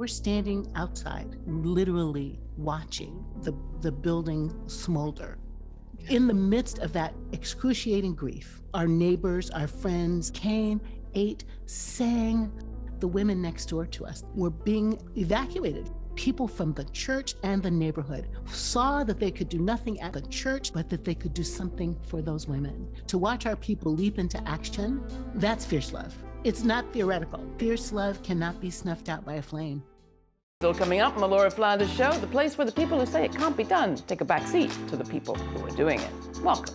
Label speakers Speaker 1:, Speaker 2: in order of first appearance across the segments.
Speaker 1: We're standing outside, literally watching the, the building smolder. In the midst of that excruciating grief, our neighbors, our friends came, ate, sang. The women next door to us were being evacuated. People from the church and the neighborhood saw that they could do nothing at the church, but that they could do something for those women. To watch our people leap into action, that's fierce love. It's not theoretical. Fierce love cannot be snuffed out by a flame.
Speaker 2: Still coming up on the Laura Flanders Show, the place where the people who say it can't be done take a back seat to the people who are doing it. Welcome.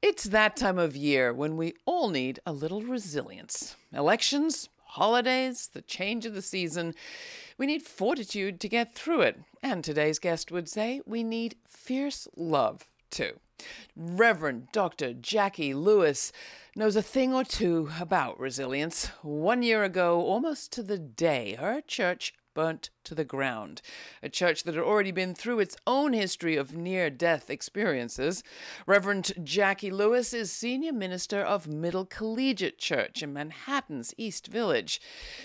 Speaker 2: It's that time of year when we all need a little resilience. Elections, holidays, the change of the season. We need fortitude to get through it. And today's guest would say we need fierce love, too. Reverend Dr. Jackie Lewis knows a thing or two about resilience. One year ago, almost to the day, her church burnt to the ground. A church that had already been through its own history of near death experiences. Reverend Jackie Lewis is senior minister of Middle Collegiate Church in Manhattan's East Village.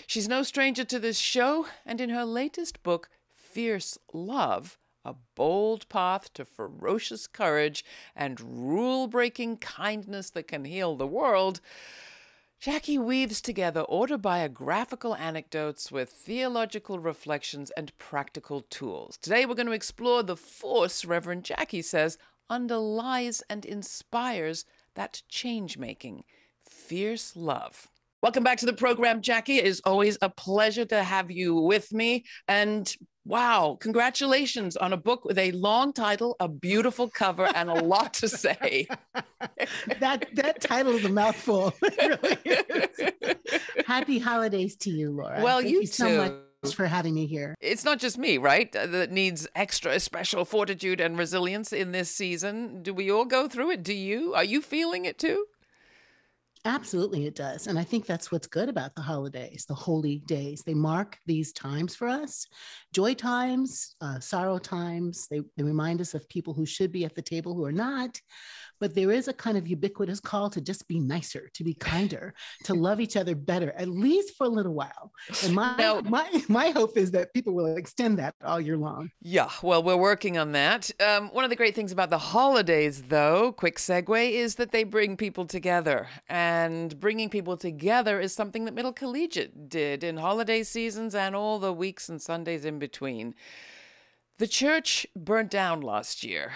Speaker 2: She's no stranger to this show, and in her latest book, Fierce Love, a bold path to ferocious courage and rule breaking kindness that can heal the world, Jackie weaves together autobiographical anecdotes with theological reflections and practical tools. Today, we're going to explore the force Reverend Jackie says underlies and inspires that change making fierce love. Welcome back to the program, Jackie. It is always a pleasure to have you with me. And wow, congratulations on a book with a long title, a beautiful cover, and a lot to say. that that
Speaker 1: title is a mouthful. Really Happy holidays to you, Laura. Well, Thank you, you so much for having me here.
Speaker 2: It's not just me, right? Uh, that needs extra special fortitude and resilience in this season. Do we all go through it? Do you? Are you feeling it too?
Speaker 1: Absolutely, it does. And I think that's what's good about the holidays, the holy days. They mark these times for us joy times, uh, sorrow times. They, they remind us of people who should be at the table who are not. But there is a kind of ubiquitous call to just be nicer, to be kinder, to love each other better, at least for a little while. And my, now, my, my hope is that people will extend that all year long.
Speaker 2: Yeah, well, we're working on that. Um, one of the great things about the holidays, though, quick segue, is that they bring people together. And bringing people together is something that Middle Collegiate did in holiday seasons and all the weeks and Sundays in between between. The church burnt down last year.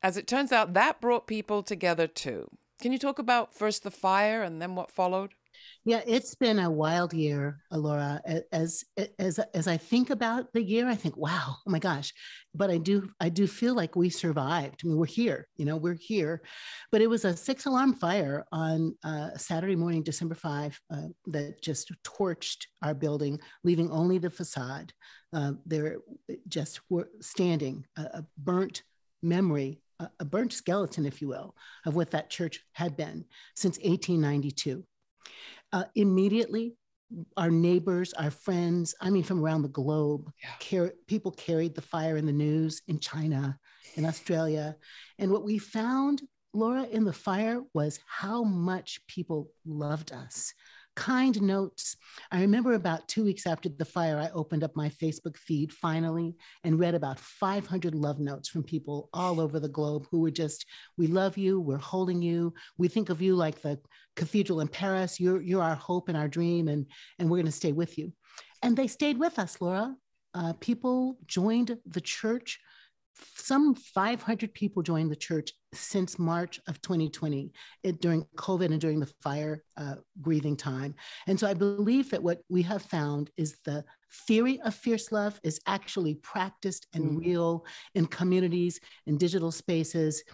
Speaker 2: As it turns out, that brought people together too. Can you talk about first the fire and then what followed?
Speaker 1: Yeah, it's been a wild year, Alora. As as as I think about the year, I think, wow, oh my gosh. But I do I do feel like we survived. I mean, we're here. You know, we're here. But it was a six alarm fire on uh, Saturday morning, December five, uh, that just torched our building, leaving only the facade. Uh, there, just were standing a, a burnt memory a, a burnt skeleton, if you will, of what that church had been since 1892 uh, immediately our neighbors, our friends, I mean, from around the globe, yeah. car- people carried the fire in the news in China, in Australia. And what we found, Laura, in the fire was how much people loved us, kind notes. I remember about two weeks after the fire, I opened up my Facebook feed finally and read about 500 love notes from people all over the globe who were just, we love you, we're holding you, we think of you like the cathedral in Paris, you're, you're our hope and our dream, and, and we're going to stay with you. And they stayed with us, Laura. Uh, people joined the church some 500 people joined the church since March of 2020 it, during COVID and during the fire uh, grieving time. And so I believe that what we have found is the theory of fierce love is actually practiced and mm. real in communities, in digital spaces.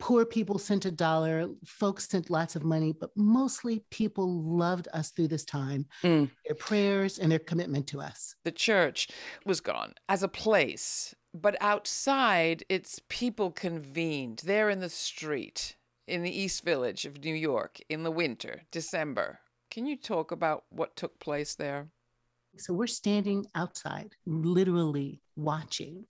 Speaker 1: Poor people sent a dollar, folks sent lots of money, but mostly people loved us through this time, mm. their prayers and their commitment to us.
Speaker 2: The church was gone as a place but outside it's people convened they're in the street in the east village of new york in the winter december can you talk about what took place there
Speaker 1: so we're standing outside literally watching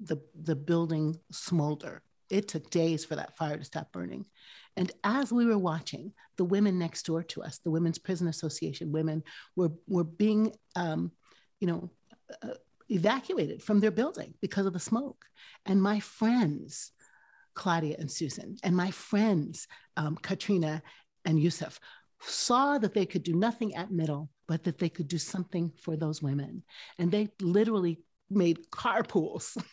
Speaker 1: the the building smolder it took days for that fire to stop burning and as we were watching the women next door to us the women's prison association women were were being um, you know uh, evacuated from their building because of the smoke. And my friends, Claudia and Susan, and my friends, um, Katrina and Yusuf, saw that they could do nothing at middle, but that they could do something for those women. And they literally made carpools.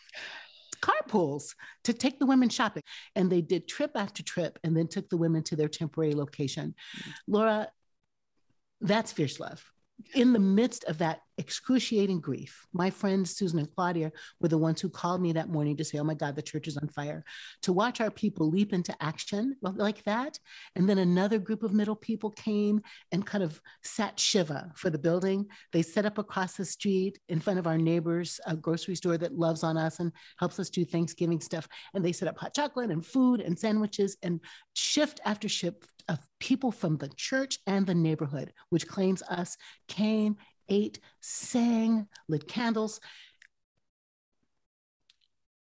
Speaker 1: carpools to take the women shopping. And they did trip after trip and then took the women to their temporary location. Mm-hmm. Laura, that's fierce love in the midst of that excruciating grief, my friends Susan and Claudia were the ones who called me that morning to say, Oh my God, the church is on fire. To watch our people leap into action like that. And then another group of middle people came and kind of sat Shiva for the building. They set up across the street in front of our neighbor's uh, grocery store that loves on us and helps us do Thanksgiving stuff. And they set up hot chocolate and food and sandwiches and shift after shift of people from the church and the neighborhood, which claims us, came, ate, sang, lit candles.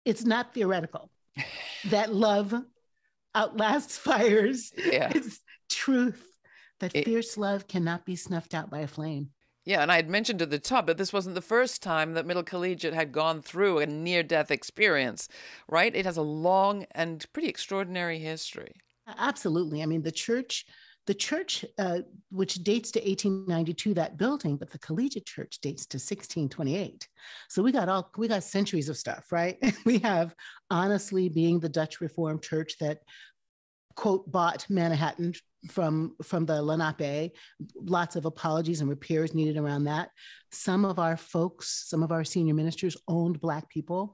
Speaker 1: It's not theoretical. that love outlasts fires. Yeah. It's truth that it, fierce love cannot be snuffed out by a flame.
Speaker 2: Yeah, and I had mentioned at the top that this wasn't the first time that Middle Collegiate had gone through a near death experience, right? It has a long and pretty extraordinary history. Absolutely.
Speaker 1: I mean, the church, the church, uh, which dates to 1892, that building, but the collegiate church dates to 1628. So we got all we got centuries of stuff, right? we have honestly being the Dutch Reformed Church that quote bought Manhattan from from the Lenape. Lots of apologies and repairs needed around that. Some of our folks, some of our senior ministers owned black people.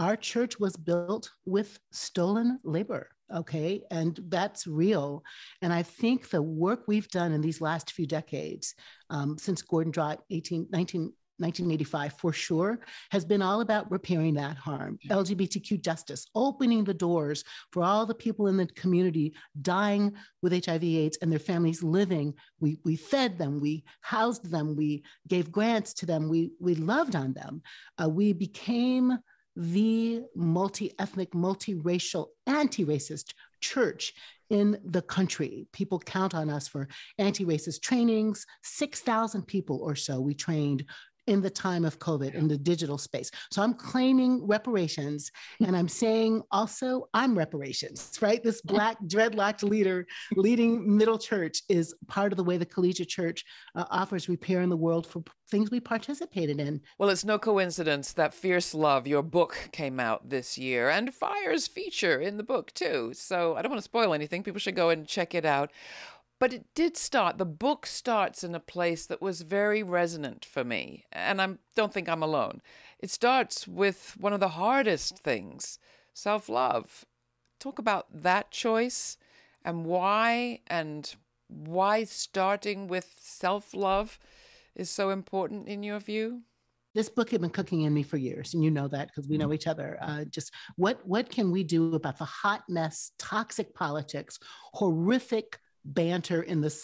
Speaker 1: Our church was built with stolen labor okay and that's real and i think the work we've done in these last few decades um, since gordon drott 18 19 1985 for sure has been all about repairing that harm lgbtq justice opening the doors for all the people in the community dying with hiv aids and their families living we, we fed them we housed them we gave grants to them we, we loved on them uh, we became the multi ethnic, multiracial, anti racist church in the country. People count on us for anti racist trainings. 6,000 people or so we trained in the time of COVID yeah. in the digital space. So I'm claiming reparations mm. and I'm saying also I'm reparations, right? This black dreadlocked leader leading middle church is part of the way the collegiate church uh, offers repair in the world for p- things we participated in.
Speaker 2: Well, it's no coincidence that Fierce Love, your book, came out this year and fires feature in the book too. So I don't want to spoil anything. People should go and check it out but it did start the book starts in a place that was very resonant for me and i don't think i'm alone it starts with one of the hardest things self-love talk about that choice and why and why starting with self-love is so important in your view
Speaker 1: this book had been cooking in me for years and you know that because we know each other uh, just what what can we do about the hot mess toxic politics horrific banter in the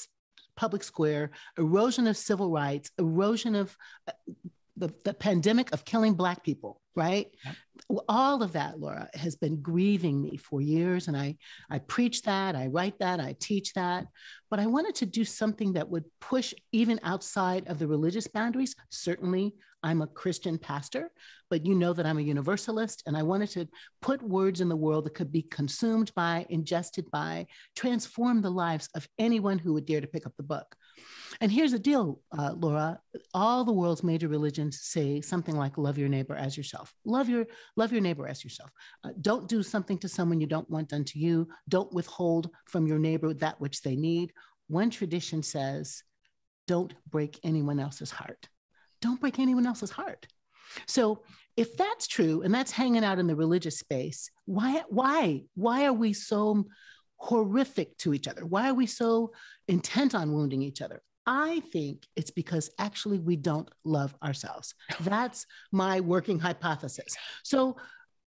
Speaker 1: public square, erosion of civil rights, erosion of uh, the, the pandemic of killing Black people right yep. all of that laura has been grieving me for years and i i preach that i write that i teach that but i wanted to do something that would push even outside of the religious boundaries certainly i'm a christian pastor but you know that i'm a universalist and i wanted to put words in the world that could be consumed by ingested by transform the lives of anyone who would dare to pick up the book and here's the deal uh, laura all the world's major religions say something like love your neighbor as yourself yourself. Love your love your neighbor as yourself. Uh, don't do something to someone you don't want done to you. Don't withhold from your neighbor that which they need. One tradition says, don't break anyone else's heart. Don't break anyone else's heart. So if that's true and that's hanging out in the religious space, why why why are we so horrific to each other? Why are we so intent on wounding each other? I think it's because actually we don't love ourselves. That's my working hypothesis. So,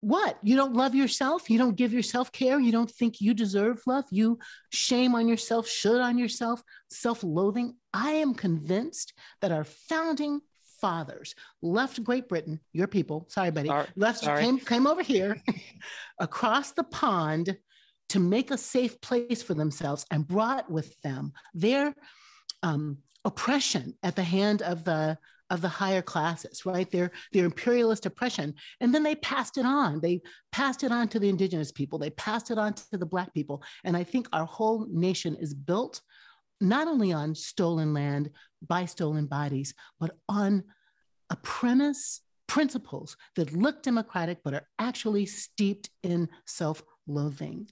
Speaker 1: what? You don't love yourself? You don't give yourself care? You don't think you deserve love? You shame on yourself, should on yourself, self loathing? I am convinced that our founding fathers left Great Britain, your people, sorry, buddy, sorry. left, sorry. Came, came over here across the pond to make a safe place for themselves and brought with them their um, oppression at the hand of the of the higher classes, right? Their their imperialist oppression, and then they passed it on. They passed it on to the indigenous people. They passed it on to the black people, and I think our whole nation is built not only on stolen land by stolen bodies, but on a premise principles that look democratic but are actually steeped in self loathing.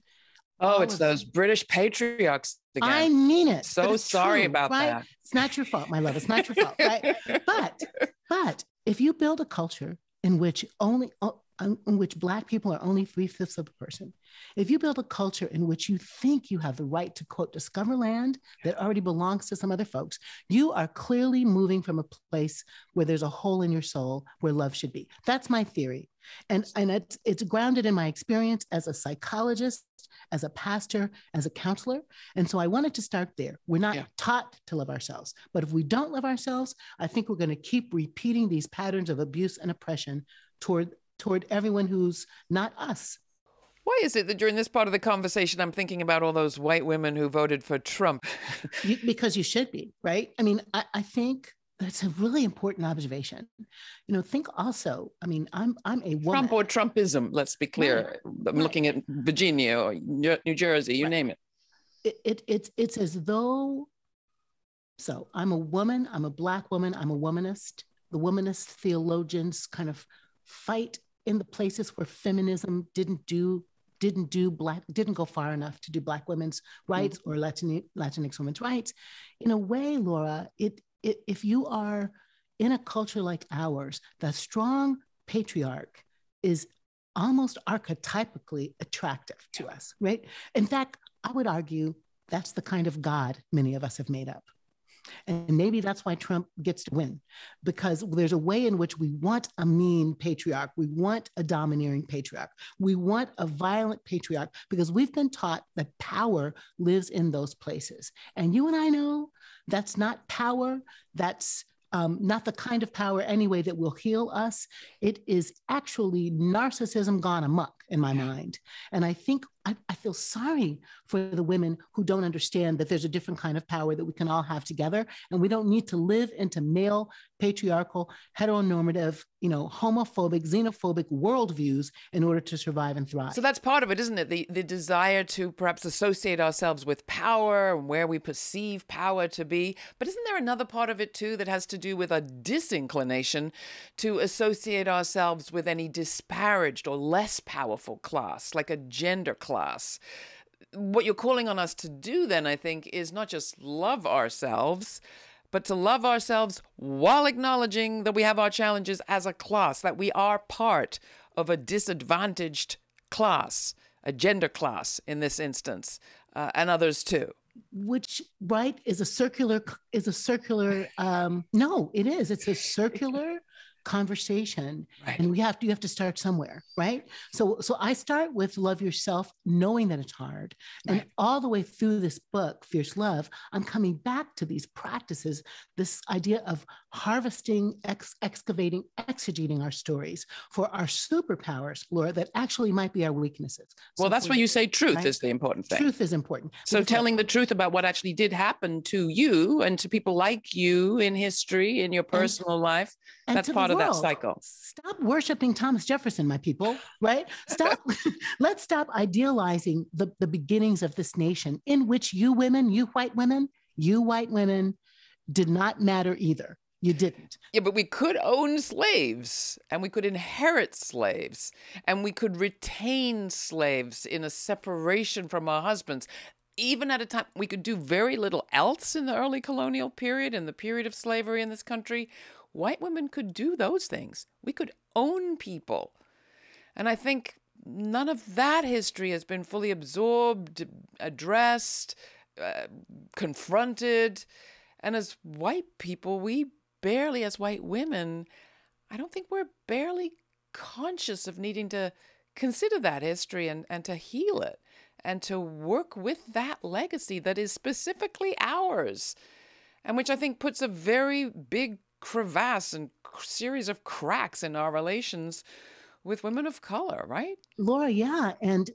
Speaker 2: Oh, it's those British patriarchs again. I mean it. So sorry true, about right? that.
Speaker 1: It's not your fault, my love. It's not your fault.
Speaker 2: Right?
Speaker 1: but but if you build a culture in which only oh, in, which Black people are only three fifths of a person, if you build a culture in which you think you have the right to, quote, discover land that already belongs to some other folks, you are clearly moving from a place where there's a hole in your soul where love should be. That's my theory. And, and it's, it's grounded in my experience as a psychologist, as a pastor, as a counselor. And so I wanted to start there. We're not yeah. taught to love ourselves, but if we don't love ourselves, I think we're going to keep repeating these patterns of abuse and oppression toward toward everyone who's
Speaker 2: not us. Why is it that during this part of the conversation, I'm thinking about all those white women who voted for Trump? you, because you should be, right? I mean, I, I think that's a
Speaker 1: really important observation. You know, think also. I mean, I'm I'm a woman.
Speaker 2: Trump or Trumpism. Let's be clear. Right. I'm right. looking at Virginia or New Jersey. You right. name it.
Speaker 1: It, it. It's it's as though. So I'm a woman. I'm a black woman. I'm a womanist. The womanist theologians kind of fight in the places where feminism didn't do didn't do black didn't go far enough to do black women's rights mm-hmm. or Latin, latinx women's rights in a way laura it, it, if you are in a culture like ours the strong patriarch is almost archetypically attractive to us right in fact i would argue that's the kind of god many of us have made up and maybe that's why Trump gets to win, because there's a way in which we want a mean patriarch, we want a domineering patriarch, we want a violent patriarch, because we've been taught that power lives in those places. And you and I know that's not power, that's um, not the kind of power anyway that will heal us. It is actually narcissism gone amok in my yeah. mind. And I think I, I, feel sorry for the women who don't understand that there's a different kind of power that we can all have together. And we don't need to live into male, patriarchal, heteronormative, you know, homophobic, xenophobic worldviews in order to survive and thrive. So
Speaker 2: that's part of it, isn't it? The, the desire to perhaps associate ourselves with power and where we perceive power to be. But isn't there another part of it too that has to do with a disinclination to associate ourselves with any disparaged or less powerful? powerful class, like a gender class. What you're calling on us to do then, I think, is not just love ourselves, but to love ourselves while acknowledging that we have our challenges as a class, that we are part of a disadvantaged class, a gender class in this instance, uh, and others too
Speaker 1: which right is a circular is a circular um no it is it's a circular conversation right. and we have to you have to start somewhere right so so i start with love yourself knowing that it's hard right. and all the way through this book fierce love i'm coming back to these practices this idea of harvesting, ex- excavating, exegeting our stories for our superpowers, Laura, that actually might be our weaknesses. well, that's why you say truth right? is the important thing. Truth is important.
Speaker 2: So because telling the truth about what actually did happen to you and to people like you in history, in your personal and, life, and that's part of that cycle. Stop
Speaker 1: worshiping Thomas Jefferson, my people, right? Stop. let's stop idealizing the, the beginnings of this nation in which you women, you white women, you white women did not matter either you didn't.
Speaker 2: Yeah, but we could own slaves and we could inherit slaves and we could retain slaves in a separation from our husbands. Even at a time we could do very little else in the early colonial period, in the period of slavery in this country, white women could do those things. We could own people. And I think none of that history has been fully absorbed, addressed, uh, confronted. And as white people, we barely, as white women, I don't think we're barely conscious of needing to consider that history and, and to heal it and to work with that legacy that is specifically ours, and which I think puts a very big crevasse and series of cracks in our relations with women of color, right?
Speaker 1: Laura, yeah. And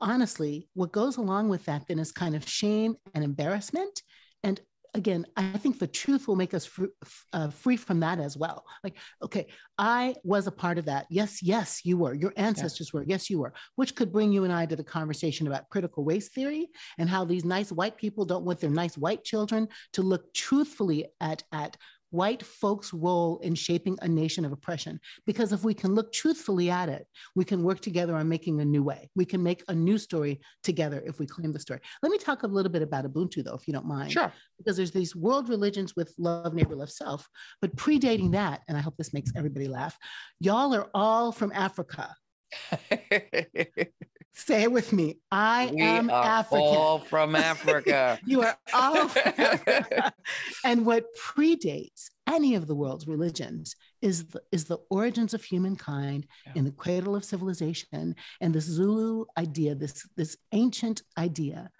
Speaker 1: honestly, what goes along with that then is kind of shame and embarrassment and again, I think the truth will make us fr- uh, free from that as well. Like, okay, I was a part of that. Yes, yes, you were. Your ancestors yeah. were. Yes, you were. Which could bring you and I to the conversation about critical race theory and how these nice white people don't want their nice white children to look truthfully at at white folks' role in shaping a nation of oppression. Because if we can look truthfully at it, we can work together on making a new way. We can make a new story together if we claim the story. Let me talk a little bit about Ubuntu, though, if you don't mind. Sure. Because there's these world religions with love, neighbor, love, self. But predating that, and I hope this makes everybody laugh, y'all are all from Africa. Say it with me. I we am African. All
Speaker 2: from Africa. you are all from Africa.
Speaker 1: and what predates any of the world's religions is the, is the origins of humankind yeah. in the cradle of civilization and this Zulu idea, this, this ancient idea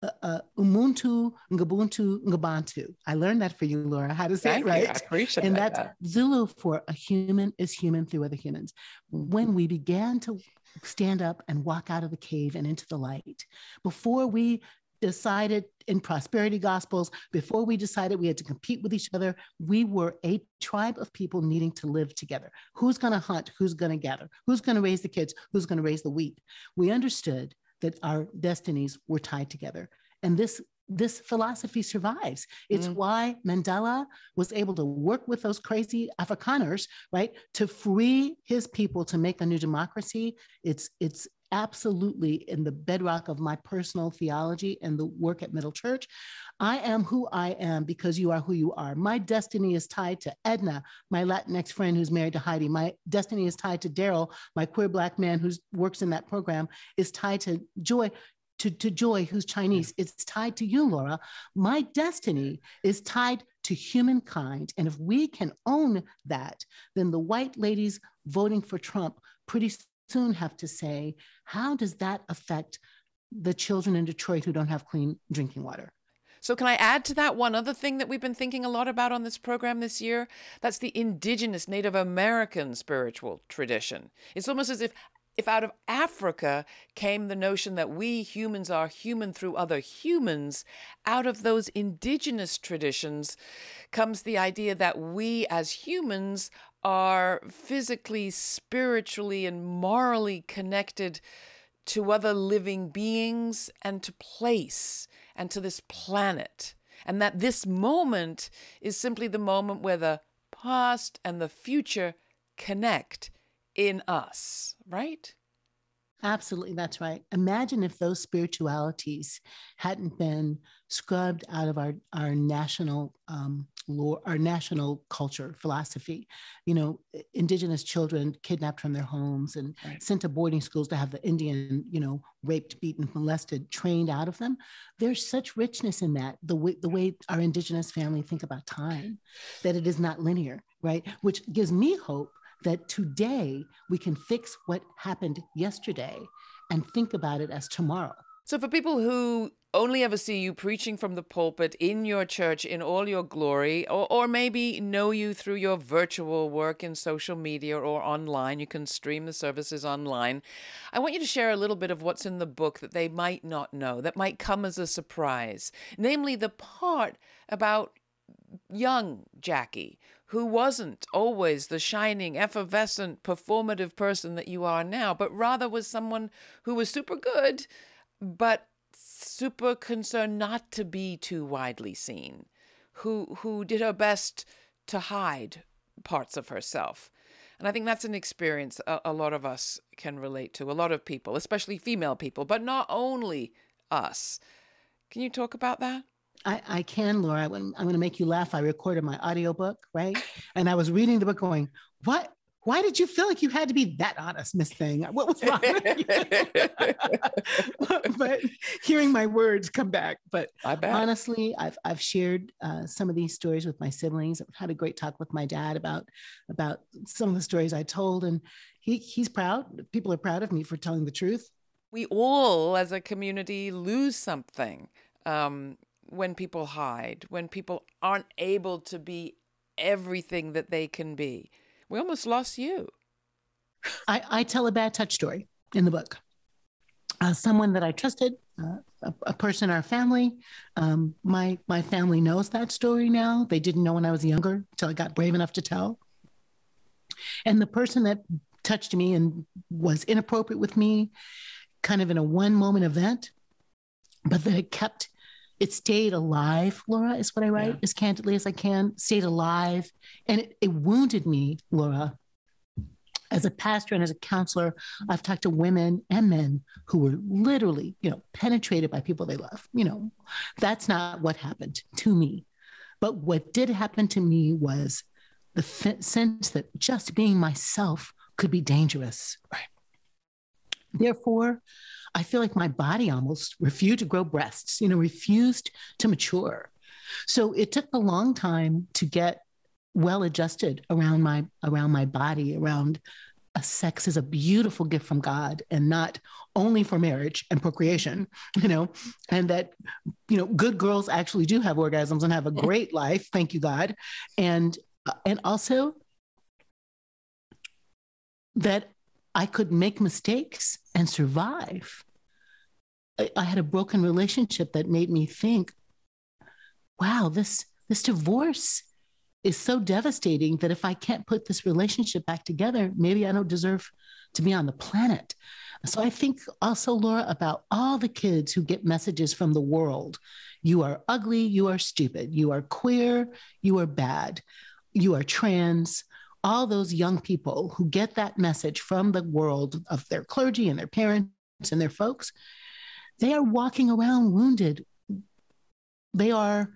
Speaker 1: uh, uh, Ubuntu, Ngubuntu, I learned that for you, Laura, how to say it right. I appreciate and that's that. Zulu for a human is human through other humans. When we began to stand up and walk out of the cave and into the light, before we decided in prosperity gospels before we decided we had to compete with each other we were a tribe of people needing to live together who's going to hunt who's going to gather who's going to raise the kids who's going to raise the wheat we understood that our destinies were tied together. And this this philosophy survives. It's mm why Mandela was able to work with those crazy Afrikaners, right, to free his people to make a new democracy. It's it's absolutely in the bedrock of my personal theology and the work at Middle Church. I am who I am because you are who you are. My destiny is tied to Edna, my Latinx friend who's married to Heidi. My destiny is tied to Daryl, my queer black man who works in that program, is tied to Joy. To, to Joy, who's Chinese, mm. it's tied to you, Laura. My destiny is tied to humankind. And if we can own that, then the white ladies voting for Trump pretty soon have to say, how does that affect the children in Detroit who don't have clean drinking water?
Speaker 2: So, can I add to that one other thing that we've been thinking a lot about on this program this year? That's the indigenous Native American spiritual tradition. It's almost as if if out of Africa came the notion that we humans are human through other humans, out of those indigenous traditions comes the idea that we as humans are physically, spiritually, and morally connected to other living beings and to place and to this planet. And that this moment is simply the moment where the past and the future connect in us, right? Absolutely, that's right.
Speaker 1: Imagine if those spiritualities hadn't been scrubbed out of our our national um, lore, our national culture philosophy. You know, indigenous children kidnapped from their homes and right. sent to boarding schools to have the Indian, you know, raped, beaten, molested, trained out of them. There's such richness in that the way the way our indigenous family think about time, that it is not linear, right? Which gives me hope that today we can fix what happened yesterday and think about it as tomorrow.
Speaker 2: So, for people who only ever see you preaching from the pulpit in your church in all your glory, or, or maybe know you through your virtual work in social media or online, you can stream the services online. I want you to share a little bit of what's in the book that they might not know, that might come as a surprise, namely the part about young Jackie who wasn't always the shining, effervescent, performative person that you are now, but rather was someone who was super good, but super concerned not to be too widely seen, who who did her best to hide parts of herself. And I think that's an experience a, a lot of us can relate to, a lot of people, especially female people, but not only us. Can you talk about that?
Speaker 1: I, I can, Laura. I'm, I'm going to make you laugh. I recorded my audiobook, right? And I was reading the book going, what? Why did you feel like you had to be that honest, Miss Thing? What was
Speaker 2: wrong
Speaker 1: but hearing my words come back.
Speaker 2: But honestly,
Speaker 1: I've, I've shared uh, some of these stories with my siblings. I've had a great talk with my dad about, about some of the stories I told. And he, he's proud. People are proud of me for telling the truth.
Speaker 2: We all, as a community, lose something. Um, when people hide, when people aren't able to be everything that they can be. We almost lost you.
Speaker 1: I, I tell a bad touch story in the book. Uh, someone that I trusted, uh, a, a, person in our family. Um, my my family knows that story now. They didn't know when I was younger until I got brave enough to tell. And the person that touched me and was inappropriate with me, kind of in a one moment event, but that it kept it stayed alive, Laura, is what I write yeah. as candidly as I can, stayed alive. And it, it wounded me, Laura. As a pastor and as a counselor, I've talked to women and men who were literally, you know, penetrated by people they love. You know, that's not what happened to me. But what did happen to me was the f- sense that just being myself could be dangerous. Right. Therefore, I feel like my body almost refused to grow breasts, you know, refused to mature. So it took a long time to get well adjusted around my around my body, around a sex is a beautiful gift from God and not only for marriage and procreation, you know, and that, you know, good girls actually do have orgasms and have a great life. Thank you, God. And, and also that I could make mistakes and survive. I, I had a broken relationship that made me think, wow, this, this divorce is so devastating that if I can't put this relationship back together, maybe I don't deserve to be on the planet. So I think also, Laura, about all the kids who get messages from the world you are ugly, you are stupid, you are queer, you are bad, you are trans all those young people who get that message from the world of their clergy and their parents and their folks, they are walking around wounded. They are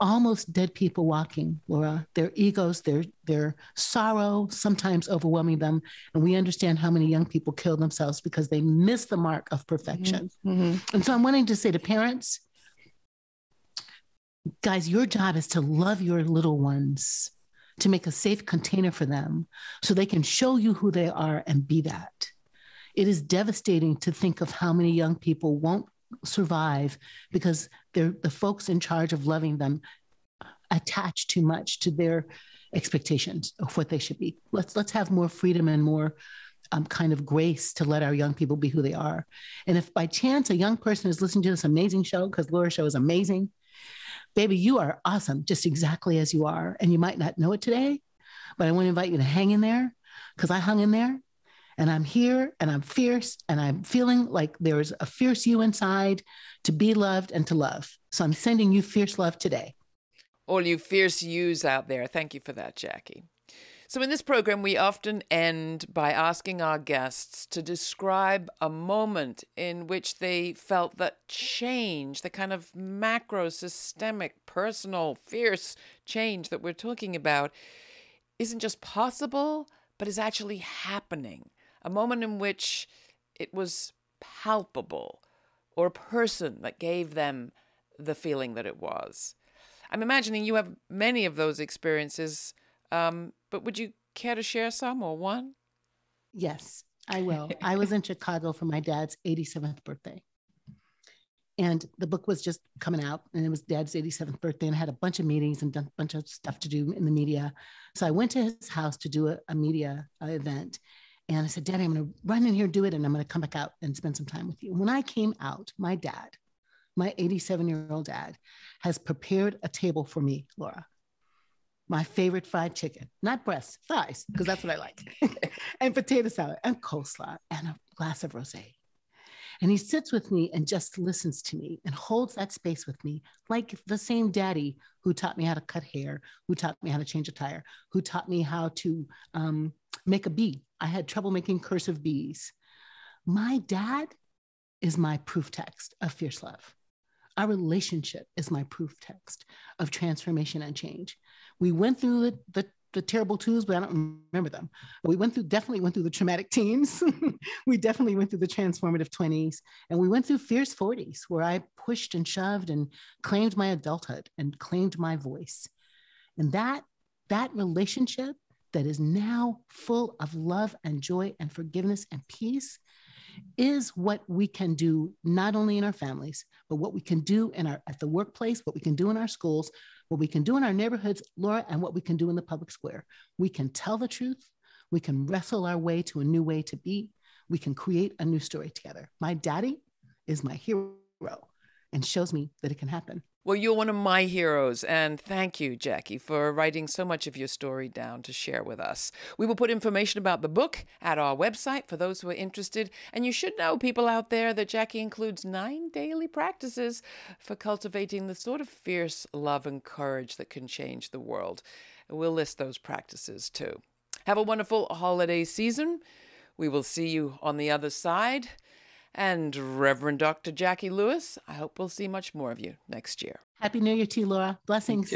Speaker 1: almost dead people walking, Laura. Their egos, their their sorrow sometimes overwhelming them. And we understand how many young people kill themselves because they miss the mark of perfection. Mm-hmm. mm-hmm. And so I'm wanting to say to parents, guys, your job is to love your little ones to make a safe container for them so they can show you who they are and be that. It is devastating to think of how many young people won't survive because they're the folks in charge of loving them attach too much to their expectations of what they should be. Let's let's have more freedom and more um, kind of grace to let our young people be who they are. And if by chance a young person is listening to this amazing show, because Laura's show is amazing, baby, you are awesome just exactly as you are. And you might not know it today, but I want to invite you to hang in there because I hung in there and I'm here and I'm fierce and I'm feeling like there's a fierce you inside to be loved and to love. So I'm sending you fierce love today.
Speaker 2: All you fierce yous out there, thank you for that, Jackie. So, in this program, we often end by asking our guests to describe a moment in which they felt that change, the kind of macro, systemic, personal, fierce change that we're talking about, isn't just possible, but is actually happening. A moment in which it was palpable or a person that gave them the feeling that it was. I'm imagining you have many of those experiences um, but would you care to share some or one? Yes, I
Speaker 1: will. I was in Chicago for my dad's 87th birthday. And the book was just coming out, and it was dad's 87th birthday, and I had a bunch of meetings and a bunch of stuff to do in the media. So I went to his house to do a, a media event. And I said, Daddy, I'm going to run in here, do it, and I'm going to come back out and spend some time with you. When I came out, my dad, my 87 year old dad, has prepared a table for me, Laura my favorite fried chicken, not breasts, thighs, because that's what I like, and potato salad and coleslaw and a glass of rose. And he sits with me and just listens to me and holds that space with me, like the same daddy who taught me how to cut hair, who taught me how to change a tire, who taught me how to um, make a bee. I had trouble making cursive bees. My dad is my proof text of fierce love. Our relationship is my proof text of transformation and change. We went through the, the, the terrible twos, but I don't remember them. we went through, definitely went through the traumatic teens. we definitely went through the transformative 20s. And we went through fierce 40s, where I pushed and shoved and claimed my adulthood and claimed my voice. And that, that relationship that is now full of love and joy and forgiveness and peace is what we can do not only in our families, but what we can do in our at the workplace, what we can do in our schools, what we can do in our neighborhoods, Laura, and what we can do in the public square. We can tell the truth. We can wrestle our way to a new way to be. We can create a new story together. My daddy is my hero and shows me that it can happen.
Speaker 2: Well, you're one of my heroes, and thank you, Jackie, for writing so much of your story down to share with us. We will put information about the book at our website for those who are interested. And you should know, people out there, that Jackie includes nine daily practices for cultivating the sort of fierce love and courage that can change the world. We'll list those practices too. Have a wonderful holiday season. We will see you on the other side. And Reverend Dr. Jackie Lewis, I hope we'll see much more of you next year.
Speaker 1: Happy New Year to you, Laura. Blessings.